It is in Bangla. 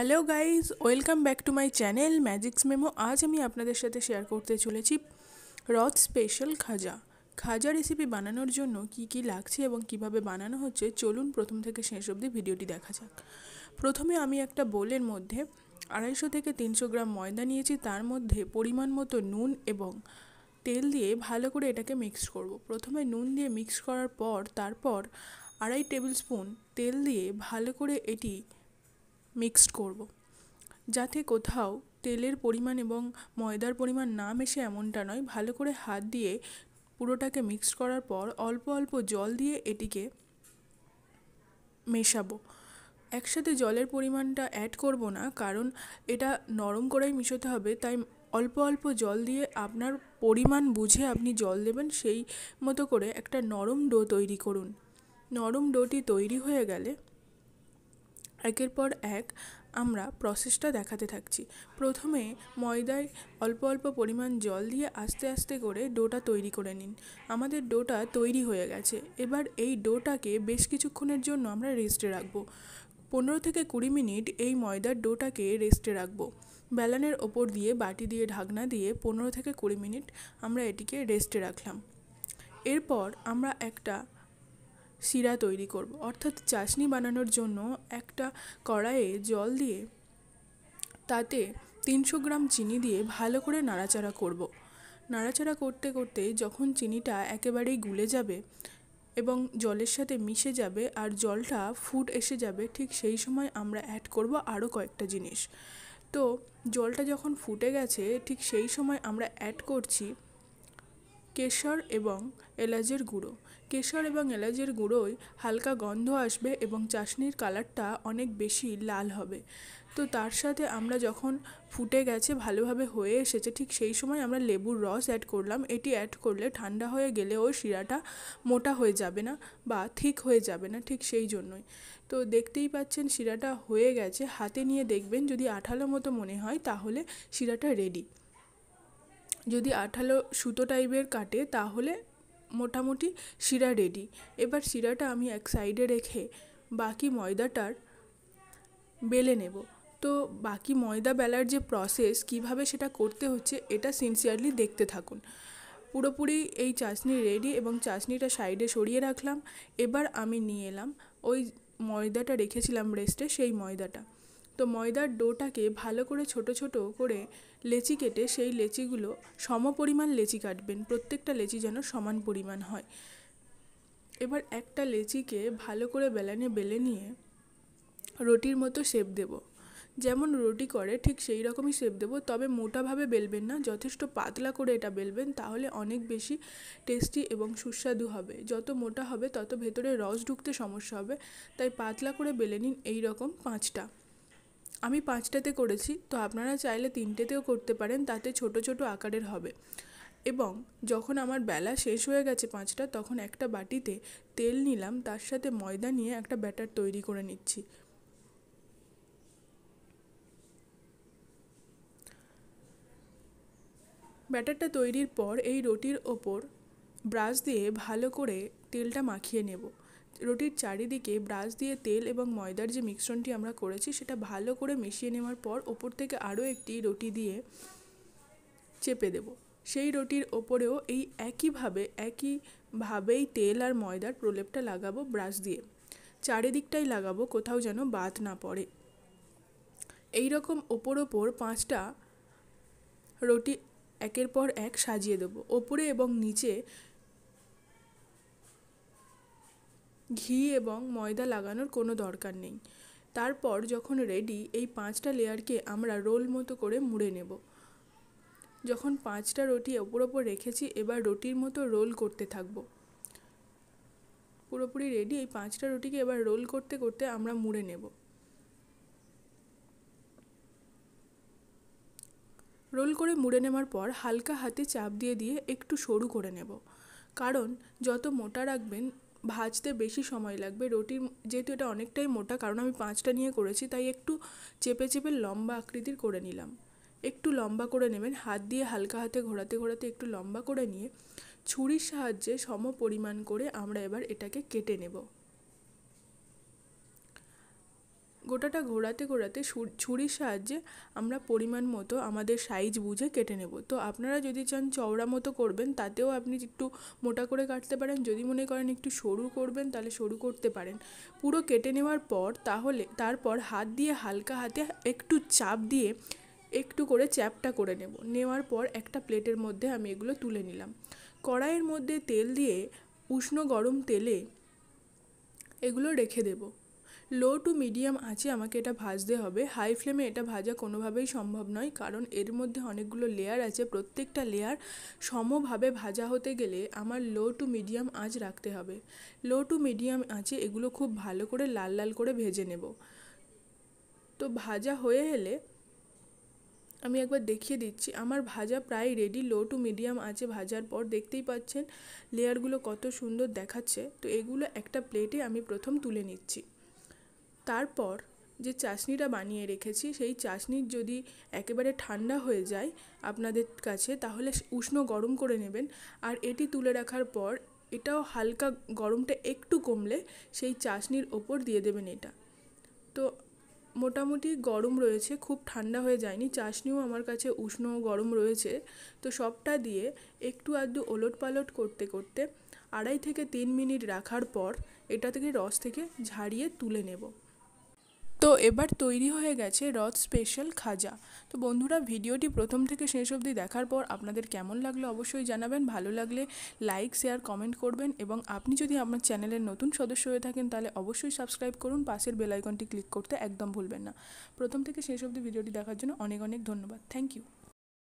Hello guys welcome back to my channel magics memo আজ আমি আপনাদের সাথে শেয়ার করতে চলেছি রথ স্পেশাল খাজা খাজা রেসিপি বানানোর জন্য কি কি লাগছে এবং কিভাবে বানানো হচ্ছে চলুন প্রথম থেকে শেষ অবধি ভিডিওটি দেখা যাক প্রথমে আমি একটা বোলের মধ্যে আড়াইশো থেকে তিনশো গ্রাম ময়দা নিয়েছি তার মধ্যে পরিমাণ মতো নুন এবং তেল দিয়ে ভালো করে এটাকে মিক্স করব। প্রথমে নুন দিয়ে মিক্স করার পর তারপর আড়াই টেবিল স্পুন তেল দিয়ে ভালো করে এটি মিক্সড করব। যাতে কোথাও তেলের পরিমাণ এবং ময়দার পরিমাণ না মেশে এমনটা নয় ভালো করে হাত দিয়ে পুরোটাকে মিক্সড করার পর অল্প অল্প জল দিয়ে এটিকে মেশাবো একসাথে জলের পরিমাণটা অ্যাড করব না কারণ এটা নরম করেই মিশোতে হবে তাই অল্প অল্প জল দিয়ে আপনার পরিমাণ বুঝে আপনি জল দেবেন সেই মতো করে একটা নরম ডো তৈরি করুন নরম ডোটি তৈরি হয়ে গেলে একের পর এক আমরা প্রসেসটা দেখাতে থাকছি প্রথমে ময়দায় অল্প অল্প পরিমাণ জল দিয়ে আস্তে আস্তে করে ডোটা তৈরি করে নিন আমাদের ডোটা তৈরি হয়ে গেছে এবার এই ডোটাকে বেশ কিছুক্ষণের জন্য আমরা রেস্টে রাখবো পনেরো থেকে কুড়ি মিনিট এই ময়দার ডোটাকে রেস্টে রাখব বেলানের ওপর দিয়ে বাটি দিয়ে ঢাকনা দিয়ে পনেরো থেকে কুড়ি মিনিট আমরা এটিকে রেস্টে রাখলাম এরপর আমরা একটা শিরা তৈরি করব অর্থাৎ চাশনি বানানোর জন্য একটা কড়াইয়ে জল দিয়ে তাতে তিনশো গ্রাম চিনি দিয়ে ভালো করে নাড়াচাড়া করব নাড়াচাড়া করতে করতে যখন চিনিটা একেবারেই গুলে যাবে এবং জলের সাথে মিশে যাবে আর জলটা ফুট এসে যাবে ঠিক সেই সময় আমরা অ্যাড করব আরও কয়েকটা জিনিস তো জলটা যখন ফুটে গেছে ঠিক সেই সময় আমরা অ্যাড করছি কেশর এবং এলাচের গুঁড়ো কেশর এবং এলাচের গুঁড়োয় হালকা গন্ধ আসবে এবং চাশনির কালারটা অনেক বেশি লাল হবে তো তার সাথে আমরা যখন ফুটে গেছে ভালোভাবে হয়ে এসেছে ঠিক সেই সময় আমরা লেবুর রস অ্যাড করলাম এটি অ্যাড করলে ঠান্ডা হয়ে গেলে ওই শিরাটা মোটা হয়ে যাবে না বা ঠিক হয়ে যাবে না ঠিক সেই জন্যই তো দেখতেই পাচ্ছেন শিরাটা হয়ে গেছে হাতে নিয়ে দেখবেন যদি আঠালো মতো মনে হয় তাহলে শিরাটা রেডি যদি আঠালো সুতো টাইপের কাটে তাহলে মোটামুটি শিরা রেডি এবার শিরাটা আমি এক সাইডে রেখে বাকি ময়দাটার বেলে নেব তো বাকি ময়দা বেলার যে প্রসেস কিভাবে সেটা করতে হচ্ছে এটা সিনসিয়ারলি দেখতে থাকুন পুরোপুরি এই চাশনি রেডি এবং চাশনিটা সাইডে সরিয়ে রাখলাম এবার আমি নিয়ে এলাম ওই ময়দাটা রেখেছিলাম রেস্টে সেই ময়দাটা তো ময়দার ডোটাকে ভালো করে ছোট ছোট করে লেচি কেটে সেই লেচিগুলো সম পরিমাণ লেচি কাটবেন প্রত্যেকটা লেচি যেন সমান পরিমাণ হয় এবার একটা লেচিকে ভালো করে বেলানে বেলে নিয়ে রুটির মতো শেপ দেব যেমন রুটি করে ঠিক সেই রকমই শেপ দেব তবে মোটাভাবে বেলবেন না যথেষ্ট পাতলা করে এটা বেলবেন তাহলে অনেক বেশি টেস্টি এবং সুস্বাদু হবে যত মোটা হবে তত ভেতরে রস ঢুকতে সমস্যা হবে তাই পাতলা করে বেলে নিন এই রকম পাঁচটা আমি পাঁচটাতে করেছি তো আপনারা চাইলে তিনটেতেও করতে পারেন তাতে ছোট ছোট আকারের হবে এবং যখন আমার বেলা শেষ হয়ে গেছে পাঁচটা তখন একটা বাটিতে তেল নিলাম তার সাথে ময়দা নিয়ে একটা ব্যাটার তৈরি করে নিচ্ছি ব্যাটারটা তৈরির পর এই রুটির ওপর ব্রাশ দিয়ে ভালো করে তেলটা মাখিয়ে নেব রুটির চারিদিকে ব্রাশ দিয়ে তেল এবং ময়দার যে মিশ্রণটি আমরা করেছি সেটা ভালো করে মিশিয়ে নেওয়ার পর ওপর থেকে আরও একটি রুটি দিয়ে চেপে দেব সেই রুটির ওপরেও এই একইভাবে একইভাবেই তেল আর ময়দার প্রলেপটা লাগাবো ব্রাশ দিয়ে চারিদিকটাই লাগাবো কোথাও যেন বাদ না পড়ে এই রকম ওপর ওপর পাঁচটা রুটি একের পর এক সাজিয়ে দেবো ওপরে এবং নিচে ঘি এবং ময়দা লাগানোর কোনো দরকার নেই তারপর যখন রেডি এই পাঁচটা লেয়ারকে আমরা রোল মতো করে মুড়ে নেব যখন পাঁচটা রুটি ওপর ওপর রেখেছি এবার রুটির মতো রোল করতে থাকবো পুরোপুরি রেডি এই পাঁচটা রুটিকে এবার রোল করতে করতে আমরা মুড়ে নেব রোল করে মুড়ে নেওয়ার পর হালকা হাতে চাপ দিয়ে দিয়ে একটু সরু করে নেব কারণ যত মোটা রাখবেন ভাজতে বেশি সময় লাগবে রুটির যেহেতু এটা অনেকটাই মোটা কারণ আমি পাঁচটা নিয়ে করেছি তাই একটু চেপে চেপে লম্বা আকৃতির করে নিলাম একটু লম্বা করে নেবেন হাত দিয়ে হালকা হাতে ঘোরাতে ঘোরাতে একটু লম্বা করে নিয়ে ছুরির সাহায্যে সম পরিমাণ করে আমরা এবার এটাকে কেটে নেব গোটাটা ঘোরাতে ঘোরাতে ছুরির সাহায্যে আমরা পরিমাণ মতো আমাদের সাইজ বুঝে কেটে নেব তো আপনারা যদি চান চওড়া মতো করবেন তাতেও আপনি একটু মোটা করে কাটতে পারেন যদি মনে করেন একটু সরু করবেন তাহলে সরু করতে পারেন পুরো কেটে নেওয়ার পর তাহলে তারপর হাত দিয়ে হালকা হাতে একটু চাপ দিয়ে একটু করে চ্যাপটা করে নেব নেওয়ার পর একটা প্লেটের মধ্যে আমি এগুলো তুলে নিলাম কড়াইয়ের মধ্যে তেল দিয়ে উষ্ণ গরম তেলে এগুলো রেখে দেবো লো টু মিডিয়াম আঁচে আমাকে এটা ভাজতে হবে হাই ফ্লেমে এটা ভাজা কোনোভাবেই সম্ভব নয় কারণ এর মধ্যে অনেকগুলো লেয়ার আছে প্রত্যেকটা লেয়ার সমভাবে ভাজা হতে গেলে আমার লো টু মিডিয়াম আঁচ রাখতে হবে লো টু মিডিয়াম আঁচে এগুলো খুব ভালো করে লাল লাল করে ভেজে নেব তো ভাজা হয়ে এলে আমি একবার দেখিয়ে দিচ্ছি আমার ভাজা প্রায় রেডি লো টু মিডিয়াম আছে ভাজার পর দেখতেই পাচ্ছেন লেয়ারগুলো কত সুন্দর দেখাচ্ছে তো এগুলো একটা প্লেটে আমি প্রথম তুলে নিচ্ছি তারপর যে চাশনিটা বানিয়ে রেখেছি সেই চাশনির যদি একেবারে ঠান্ডা হয়ে যায় আপনাদের কাছে তাহলে উষ্ণ গরম করে নেবেন আর এটি তুলে রাখার পর এটাও হালকা গরমটা একটু কমলে সেই চাশনির ওপর দিয়ে দেবেন এটা তো মোটামুটি গরম রয়েছে খুব ঠান্ডা হয়ে যায়নি চাশনিও আমার কাছে উষ্ণ গরম রয়েছে তো সবটা দিয়ে একটু আধটু ওলট পালট করতে করতে আড়াই থেকে তিন মিনিট রাখার পর এটা থেকে রস থেকে ঝাড়িয়ে তুলে নেব তো এবার তৈরি হয়ে গেছে রথ স্পেশাল খাজা তো বন্ধুরা ভিডিওটি প্রথম থেকে শেষ অবধি দেখার পর আপনাদের কেমন লাগলো অবশ্যই জানাবেন ভালো লাগলে লাইক শেয়ার কমেন্ট করবেন এবং আপনি যদি আমার চ্যানেলের নতুন সদস্য হয়ে থাকেন তাহলে অবশ্যই সাবস্ক্রাইব করুন পাশের বেলাইকনটি ক্লিক করতে একদম ভুলবেন না প্রথম থেকে শেষ অবধি ভিডিওটি দেখার জন্য অনেক অনেক ধন্যবাদ থ্যাংক ইউ